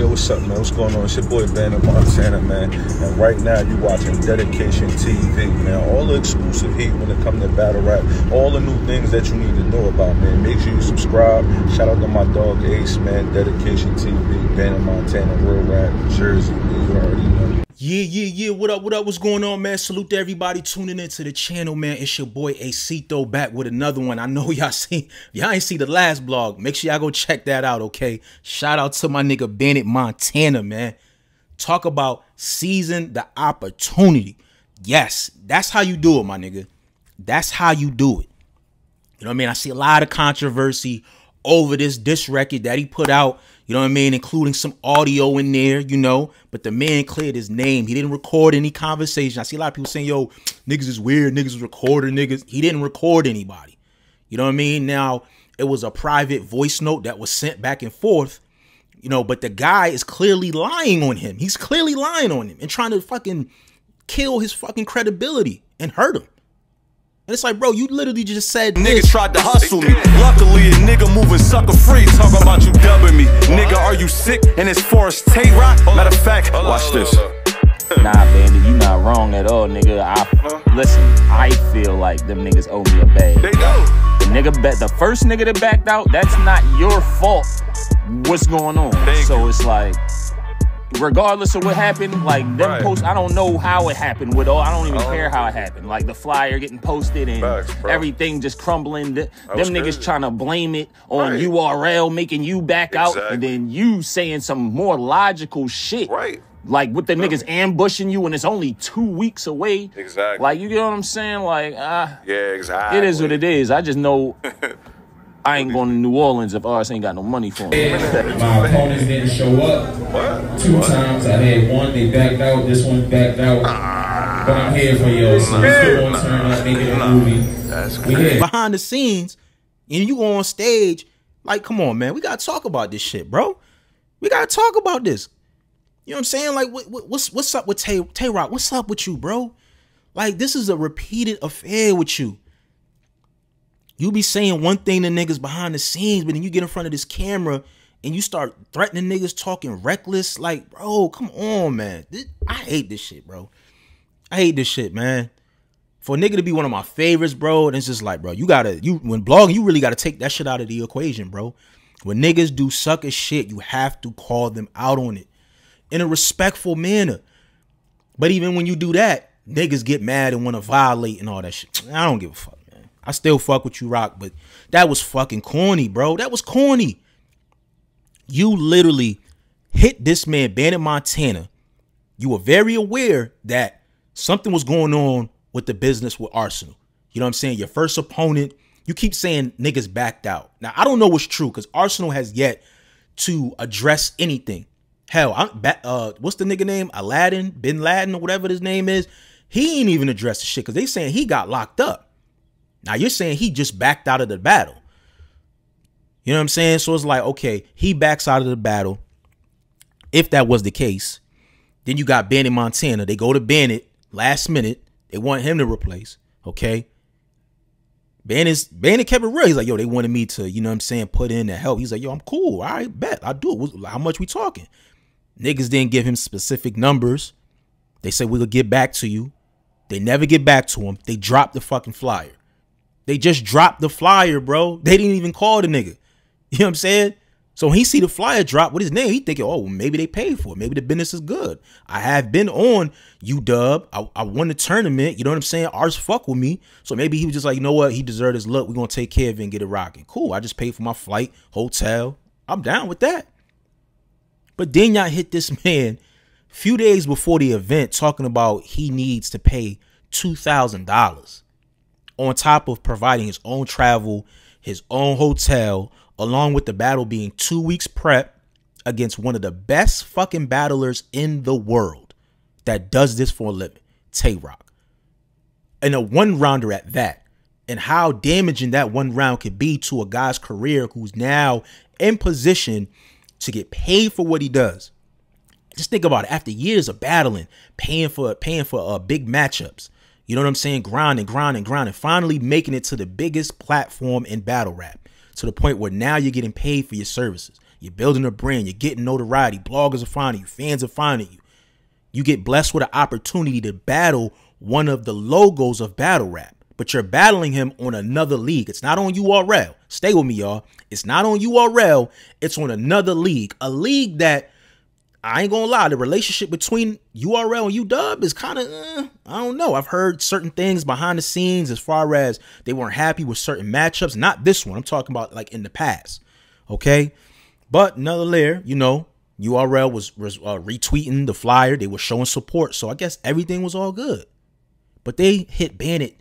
Yo, what's up, man? What's going on? It's your boy Bandit Montana, man. And right now, you watching Dedication TV, man. All the exclusive heat when it comes to battle rap. All the new things that you need to know about, man. Make sure you subscribe. Shout out to my dog Ace, man. Dedication TV, Bandit Montana, Real Rap, Jersey, You already know. Yeah, yeah, yeah. What up, what up? What's going on, man? Salute to everybody tuning into the channel, man. It's your boy Acito back with another one. I know y'all see, y'all ain't see the last blog. Make sure y'all go check that out, okay? Shout out to my nigga Bennett Montana, man. Talk about seizing the opportunity. Yes, that's how you do it, my nigga. That's how you do it. You know what I mean? I see a lot of controversy over this diss record that he put out you know what I mean? Including some audio in there, you know. But the man cleared his name. He didn't record any conversation. I see a lot of people saying, yo, niggas is weird. Niggas is recording niggas. He didn't record anybody. You know what I mean? Now, it was a private voice note that was sent back and forth, you know, but the guy is clearly lying on him. He's clearly lying on him and trying to fucking kill his fucking credibility and hurt him. And it's like, bro, you literally just said Nigga this. tried to hustle me. Luckily, a nigga moving sucker free. Talk about you dubbing me. Nigga, are you sick? And it's Forrest Tate Rock. Matter of fact, watch this. nah, baby, you not wrong at all, nigga. I listen. I feel like them niggas owe me a bag. They do. The nigga bet the first nigga that backed out. That's not your fault. What's going on? Thank so you. it's like regardless of what happened, like them right. posts, I don't know how it happened. With all, I don't even oh. care how it happened. Like the flyer getting posted and Facts, everything just crumbling. The, them crazy. niggas trying to blame it on right. URL making you back exactly. out, and then you saying some more logical shit. Right. Like with the really? niggas ambushing you and it's only two weeks away. Exactly. Like you get what I'm saying? Like ah. Uh, yeah, exactly. It is what it is. I just know. I ain't going to New Orleans if ours ain't got no money for him. My opponents didn't show up. Two times I had one, they backed out, this one backed out. but I'm here for y'all, so nah, go nah, turn up, and get a movie. That's good. Behind the scenes, and you on stage, like, come on, man, we got to talk about this shit, bro. We got to talk about this. You know what I'm saying? Like, what, what, what's what's up with Tay Tay Rock? What's up with you, bro? Like, this is a repeated affair with you. You be saying one thing to niggas behind the scenes, but then you get in front of this camera and you start threatening niggas, talking reckless. Like, bro, come on, man. This, I hate this shit, bro. I hate this shit, man. For a nigga to be one of my favorites, bro, and it's just like, bro, you gotta, you when blogging, you really gotta take that shit out of the equation, bro. When niggas do sucker shit, you have to call them out on it in a respectful manner. But even when you do that, niggas get mad and want to violate and all that shit. I don't give a fuck. I still fuck with you, Rock, but that was fucking corny, bro. That was corny. You literally hit this man, Bennett Montana. You were very aware that something was going on with the business with Arsenal. You know what I'm saying? Your first opponent. You keep saying niggas backed out. Now, I don't know what's true because Arsenal has yet to address anything. Hell, I'm uh, what's the nigga name? Aladdin, Bin Laden, or whatever his name is. He ain't even addressed the shit because they saying he got locked up. Now you're saying he just backed out of the battle. You know what I'm saying? So it's like, okay, he backs out of the battle. If that was the case, then you got Bennett Montana. They go to Bennett last minute. They want him to replace. Okay. Bennett Bennett kept it real. He's like, yo, they wanted me to, you know what I'm saying, put in the help. He's like, yo, I'm cool. I bet. I do it. How much we talking? Niggas didn't give him specific numbers. They said we could get back to you. They never get back to him. They dropped the fucking flyer. They just dropped the flyer, bro. They didn't even call the nigga. You know what I'm saying? So when he see the flyer drop with his name, he thinking, oh, well, maybe they paid for it. Maybe the business is good. I have been on UW. I, I won the tournament. You know what I'm saying? Arts fuck with me. So maybe he was just like, you know what? He deserved his luck. We're going to take care of it and get it rocking. Cool. I just paid for my flight, hotel. I'm down with that. But then y'all hit this man few days before the event talking about he needs to pay $2,000 on top of providing his own travel, his own hotel, along with the battle being two weeks prep against one of the best fucking battlers in the world that does this for a living, Tay Rock. And a one rounder at that, and how damaging that one round could be to a guy's career who's now in position to get paid for what he does. Just think about it. After years of battling, paying for paying for uh, big matchups, you know what I'm saying? Grinding, grinding, grinding. Finally making it to the biggest platform in battle rap to the point where now you're getting paid for your services. You're building a brand. You're getting notoriety. Bloggers are finding you. Fans are finding you. You get blessed with an opportunity to battle one of the logos of battle rap, but you're battling him on another league. It's not on URL. Stay with me, y'all. It's not on URL. It's on another league, a league that I ain't gonna lie, the relationship between URL and UW is kind of, eh, I don't know. I've heard certain things behind the scenes as far as they weren't happy with certain matchups. Not this one, I'm talking about like in the past, okay? But another layer, you know, URL was, was uh, retweeting the flyer, they were showing support, so I guess everything was all good. But they hit Bandit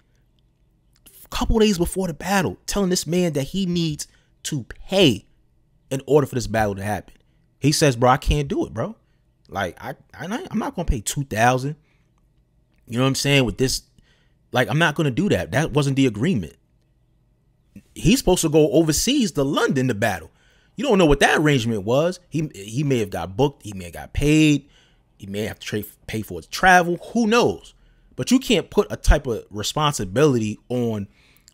a couple days before the battle, telling this man that he needs to pay in order for this battle to happen. He says, bro, I can't do it, bro. Like I, I I'm not gonna pay two thousand. You know what I'm saying? With this, like I'm not gonna do that. That wasn't the agreement. He's supposed to go overseas to London to battle. You don't know what that arrangement was. He he may have got booked. He may have got paid. He may have to pay for his travel. Who knows? But you can't put a type of responsibility on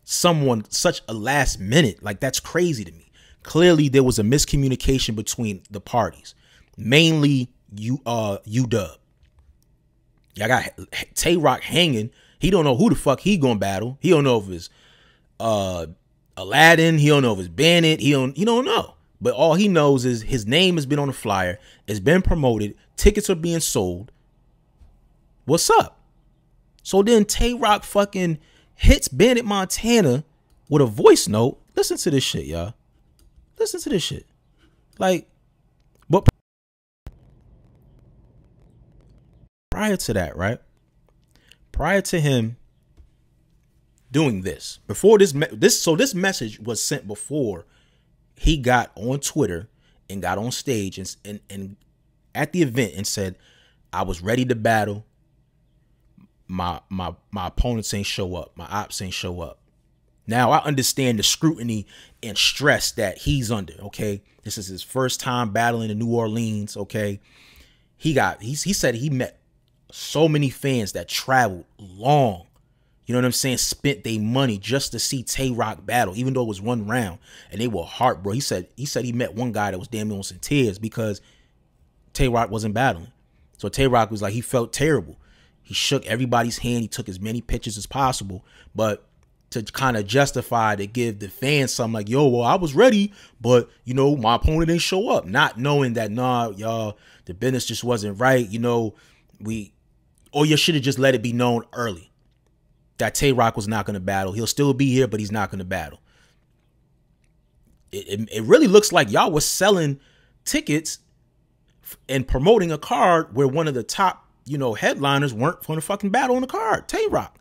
someone such a last minute. Like that's crazy to me clearly there was a miscommunication between the parties, mainly you uh UW. Y'all got Tay Rock hanging. He don't know who the fuck he gonna battle. He don't know if it's uh Aladdin. He don't know if it's Bennett. He don't he don't know. But all he knows is his name has been on the flyer. It's been promoted. Tickets are being sold. What's up? So then Tay Rock fucking hits Bennett Montana with a voice note. Listen to this shit, y'all. Listen to this shit. Like, but prior to that, right? Prior to him doing this, before this, this so this message was sent before he got on Twitter and got on stage and and, and at the event and said, "I was ready to battle. My my my opponents ain't show up. My ops ain't show up." Now I understand the scrutiny and stress that he's under. Okay, this is his first time battling in New Orleans. Okay, he got he he said he met so many fans that traveled long. You know what I'm saying? Spent their money just to see Tay Rock battle, even though it was one round, and they were heartbroken. He said he said he met one guy that was damn near in some tears because Tay Rock wasn't battling. So Tay Rock was like he felt terrible. He shook everybody's hand. He took as many pictures as possible, but to kind of justify to give the fans something like, yo, well, I was ready, but you know, my opponent didn't show up. Not knowing that, nah, y'all, the business just wasn't right. You know, we or you should have just let it be known early that Tay Rock was not gonna battle. He'll still be here, but he's not gonna battle. It, it, it really looks like y'all was selling tickets and promoting a card where one of the top, you know, headliners weren't gonna fucking battle on the card, Tay Rock.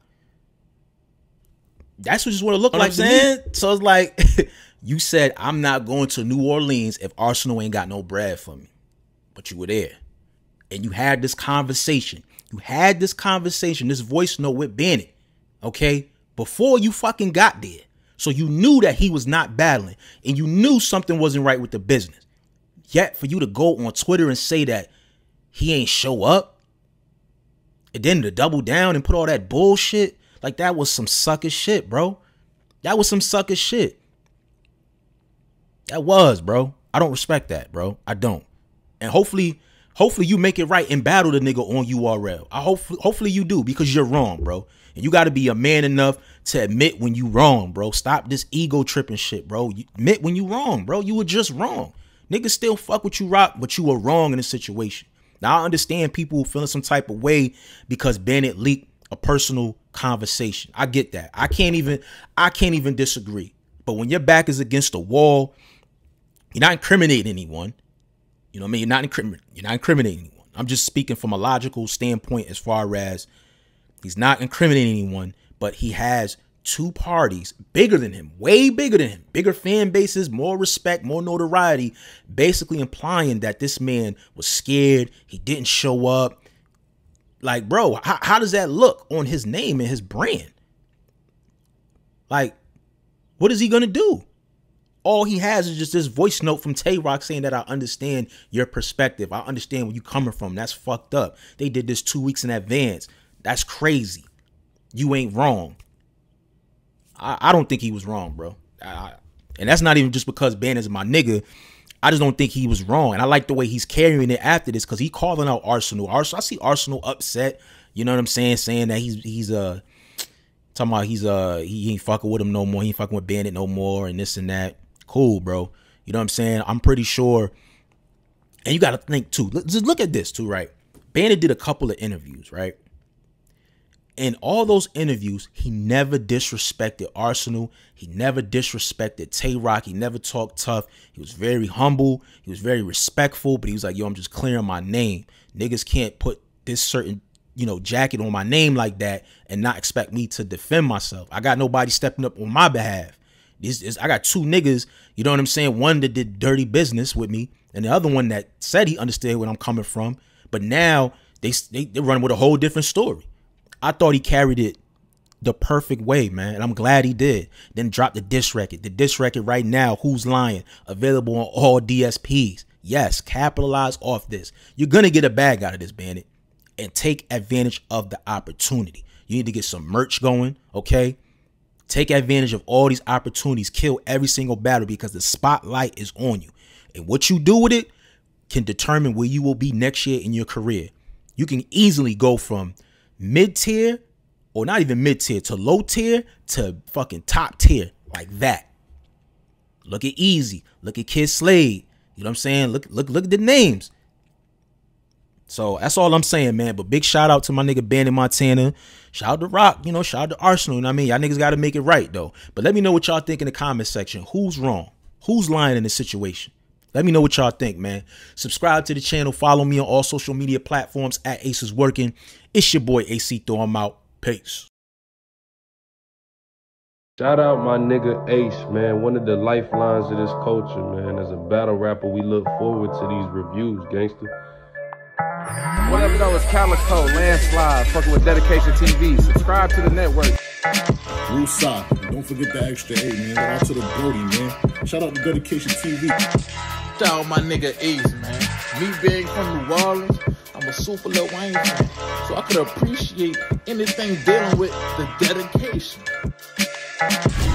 That's just what it looked like. Saying? So it's like you said, I'm not going to New Orleans if Arsenal ain't got no bread for me. But you were there. And you had this conversation. You had this conversation, this voice note with Bennett, okay? Before you fucking got there. So you knew that he was not battling. And you knew something wasn't right with the business. Yet for you to go on Twitter and say that he ain't show up, and then to double down and put all that bullshit like that was some sucker shit, bro. That was some sucker shit. That was, bro. I don't respect that, bro. I don't. And hopefully, hopefully you make it right and battle the nigga on URL. I hope hopefully you do because you're wrong, bro. And you got to be a man enough to admit when you wrong, bro. Stop this ego tripping shit, bro. You admit when you wrong, bro. You were just wrong. Niggas still fuck with you, rock, but you were wrong in the situation. Now I understand people feeling some type of way because Bennett leaked a personal conversation. I get that. I can't even I can't even disagree. But when your back is against the wall, you're not incriminating anyone. You know what I mean? You're not incriminating. you're not incriminating anyone. I'm just speaking from a logical standpoint as far as he's not incriminating anyone, but he has two parties bigger than him, way bigger than him, bigger fan bases, more respect, more notoriety, basically implying that this man was scared, he didn't show up, like, bro, how, how does that look on his name and his brand? Like, what is he going to do? All he has is just this voice note from Tay Rock saying that I understand your perspective. I understand where you're coming from. That's fucked up. They did this two weeks in advance. That's crazy. You ain't wrong. I, I don't think he was wrong, bro. I, and that's not even just because Ben is my nigga. I just don't think he was wrong. And I like the way he's carrying it after this because he calling out Arsenal. Arsenal, I see Arsenal upset. You know what I'm saying? Saying that he's he's uh talking about he's uh he ain't fucking with him no more. He ain't fucking with Bandit no more and this and that. Cool, bro. You know what I'm saying? I'm pretty sure. And you got to think too. Just look at this too, right? Bandit did a couple of interviews, right? in all those interviews, he never disrespected Arsenal. He never disrespected Tay Rock. He never talked tough. He was very humble. He was very respectful, but he was like, yo, I'm just clearing my name. Niggas can't put this certain, you know, jacket on my name like that and not expect me to defend myself. I got nobody stepping up on my behalf. This is I got two niggas, you know what I'm saying? One that did dirty business with me, and the other one that said he understood where I'm coming from. But now they, they they're running with a whole different story. I thought he carried it the perfect way, man. And I'm glad he did. Then drop the diss record. The diss record right now, Who's Lying, available on all DSPs. Yes, capitalize off this. You're going to get a bag out of this, Bandit, and take advantage of the opportunity. You need to get some merch going, okay? Take advantage of all these opportunities. Kill every single battle because the spotlight is on you. And what you do with it can determine where you will be next year in your career. You can easily go from mid tier, or not even mid tier, to low tier, to fucking top tier, like that. Look at Easy. Look at Kid Slade. You know what I'm saying? Look, look, look at the names. So that's all I'm saying, man. But big shout out to my nigga Bandit Montana. Shout out to Rock, you know, shout out to Arsenal. You know what I mean? Y'all niggas gotta make it right though. But let me know what y'all think in the comment section. Who's wrong? Who's lying in this situation? Let me know what y'all think, man. Subscribe to the channel. Follow me on all social media platforms at Aces Working. It's your boy AC Thor. I'm out. Peace. Shout out my nigga Ace, man. One of the lifelines of this culture, man. As a battle rapper, we look forward to these reviews, gangster. Whatever though, it's Calico, Landslide, fucking with Dedication TV. Subscribe to the network. Rule Don't forget the extra A, man. Shout out to the Brody, man. Shout out to Dedication TV. Shout out my nigga Ace, man. Me being from New Orleans, I'm a super low Wayne fan, so I could appreciate anything dealing with the dedication.